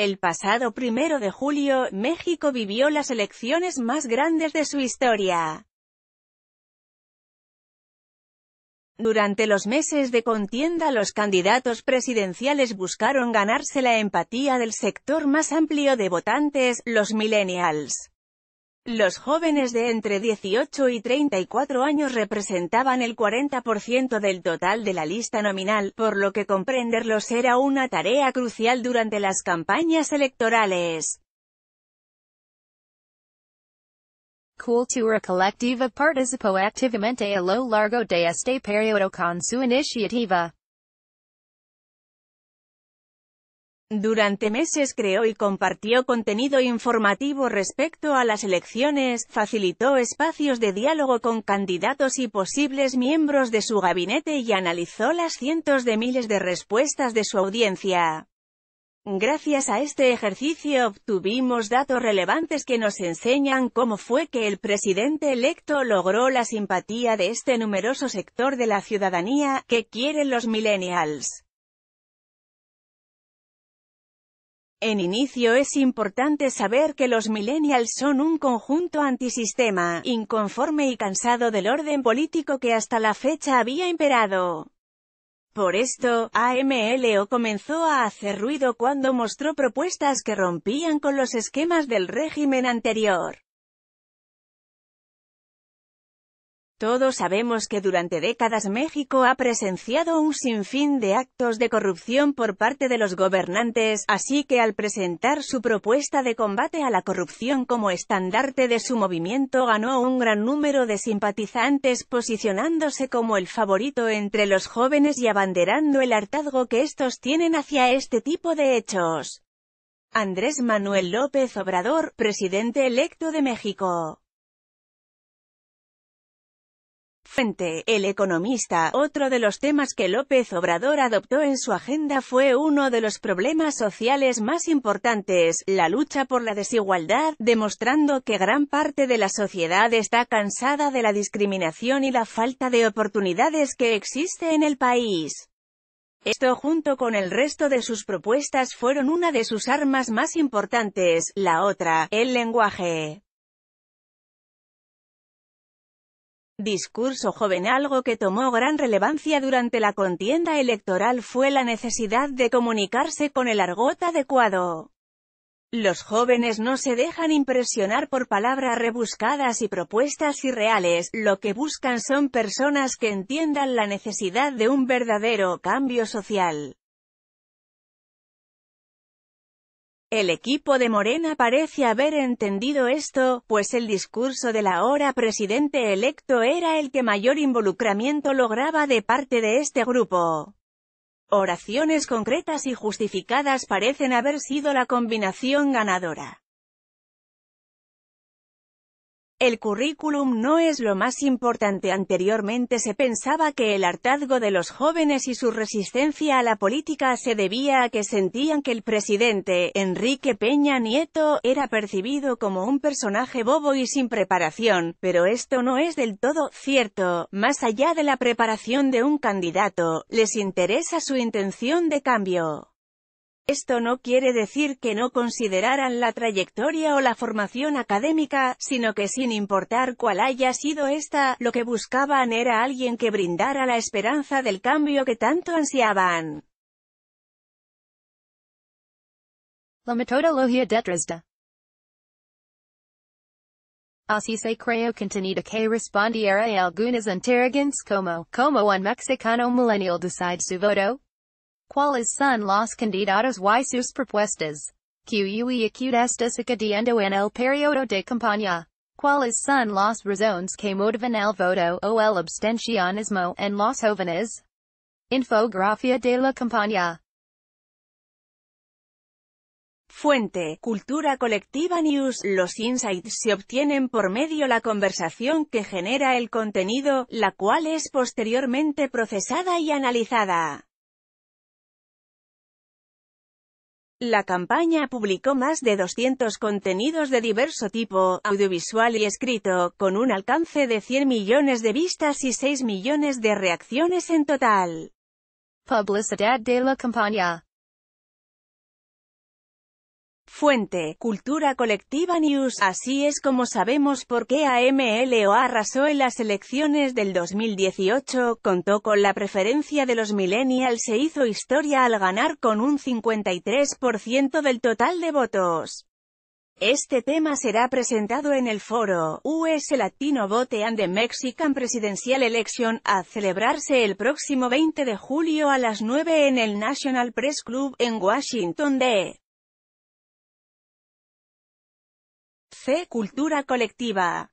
El pasado primero de julio, México vivió las elecciones más grandes de su historia. Durante los meses de contienda los candidatos presidenciales buscaron ganarse la empatía del sector más amplio de votantes, los millennials. Los jóvenes de entre 18 y 34 años representaban el 40% del total de la lista nominal, por lo que comprenderlos era una tarea crucial durante las campañas electorales. Durante meses creó y compartió contenido informativo respecto a las elecciones, facilitó espacios de diálogo con candidatos y posibles miembros de su gabinete y analizó las cientos de miles de respuestas de su audiencia. Gracias a este ejercicio obtuvimos datos relevantes que nos enseñan cómo fue que el presidente electo logró la simpatía de este numeroso sector de la ciudadanía, que quieren los millennials. En inicio es importante saber que los millennials son un conjunto antisistema, inconforme y cansado del orden político que hasta la fecha había imperado. Por esto, AMLO comenzó a hacer ruido cuando mostró propuestas que rompían con los esquemas del régimen anterior. Todos sabemos que durante décadas México ha presenciado un sinfín de actos de corrupción por parte de los gobernantes, así que al presentar su propuesta de combate a la corrupción como estandarte de su movimiento ganó un gran número de simpatizantes posicionándose como el favorito entre los jóvenes y abanderando el hartazgo que estos tienen hacia este tipo de hechos. Andrés Manuel López Obrador, presidente electo de México. el economista, otro de los temas que López Obrador adoptó en su agenda fue uno de los problemas sociales más importantes, la lucha por la desigualdad, demostrando que gran parte de la sociedad está cansada de la discriminación y la falta de oportunidades que existe en el país. Esto junto con el resto de sus propuestas fueron una de sus armas más importantes, la otra, el lenguaje. discurso joven algo que tomó gran relevancia durante la contienda electoral fue la necesidad de comunicarse con el argot adecuado. Los jóvenes no se dejan impresionar por palabras rebuscadas y propuestas irreales, lo que buscan son personas que entiendan la necesidad de un verdadero cambio social. El equipo de Morena parece haber entendido esto, pues el discurso del ahora presidente electo era el que mayor involucramiento lograba de parte de este grupo. Oraciones concretas y justificadas parecen haber sido la combinación ganadora. El currículum no es lo más importante. Anteriormente se pensaba que el hartazgo de los jóvenes y su resistencia a la política se debía a que sentían que el presidente, Enrique Peña Nieto, era percibido como un personaje bobo y sin preparación, pero esto no es del todo cierto. Más allá de la preparación de un candidato, les interesa su intención de cambio. Esto no quiere decir que no consideraran la trayectoria o la formación académica, sino que sin importar cuál haya sido esta, lo que buscaban era alguien que brindara la esperanza del cambio que tanto ansiaban. La metodología de Dresda. Así se creó contenido que respondiera a algunas interrogantes como, ¿Cómo un mexicano millennial decide su voto? ¿Cuáles son los candidatos y sus propuestas? QUE acute estas en el periodo de campaña. Cuáles son las razones que motivan el voto o el abstencionismo en los jóvenes? Infografía de la campaña. Fuente, Cultura Colectiva News. Los insights se obtienen por medio la conversación que genera el contenido, la cual es posteriormente procesada y analizada. La campaña publicó más de 200 contenidos de diverso tipo, audiovisual y escrito, con un alcance de 100 millones de vistas y 6 millones de reacciones en total. Publicidad de la campaña Fuente, Cultura Colectiva News, así es como sabemos por qué AMLO arrasó en las elecciones del 2018, contó con la preferencia de los millennials e hizo historia al ganar con un 53% del total de votos. Este tema será presentado en el foro US Latino Vote and the Mexican Presidential Election a celebrarse el próximo 20 de julio a las 9 en el National Press Club en Washington, D. C. Cultura Colectiva.